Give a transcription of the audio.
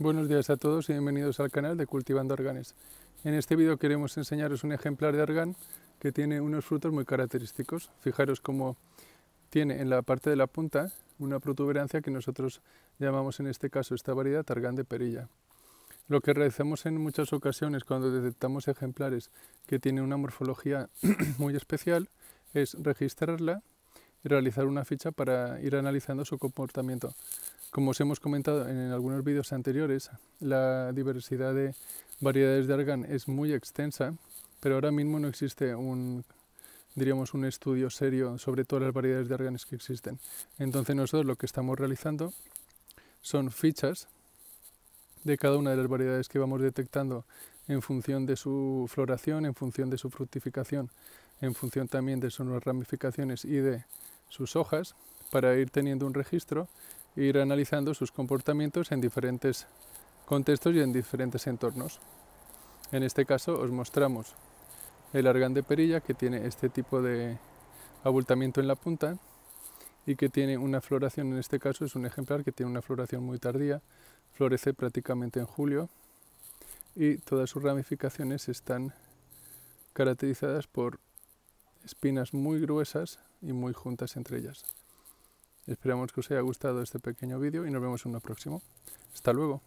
Buenos días a todos y bienvenidos al canal de Cultivando Arganes. En este vídeo queremos enseñaros un ejemplar de argan que tiene unos frutos muy característicos. Fijaros cómo tiene en la parte de la punta una protuberancia que nosotros llamamos en este caso esta variedad argán de perilla. Lo que realizamos en muchas ocasiones cuando detectamos ejemplares que tienen una morfología muy especial es registrarla y realizar una ficha para ir analizando su comportamiento. Como os hemos comentado en algunos vídeos anteriores, la diversidad de variedades de argan es muy extensa, pero ahora mismo no existe un diríamos un estudio serio sobre todas las variedades de arganes que existen. Entonces nosotros lo que estamos realizando son fichas de cada una de las variedades que vamos detectando en función de su floración, en función de su fructificación, en función también de sus ramificaciones y de sus hojas, para ir teniendo un registro ir analizando sus comportamientos en diferentes contextos y en diferentes entornos. En este caso os mostramos el argán de perilla que tiene este tipo de abultamiento en la punta y que tiene una floración, en este caso es un ejemplar que tiene una floración muy tardía, florece prácticamente en julio y todas sus ramificaciones están caracterizadas por espinas muy gruesas y muy juntas entre ellas. Esperamos que os haya gustado este pequeño vídeo y nos vemos en un próximo. Hasta luego.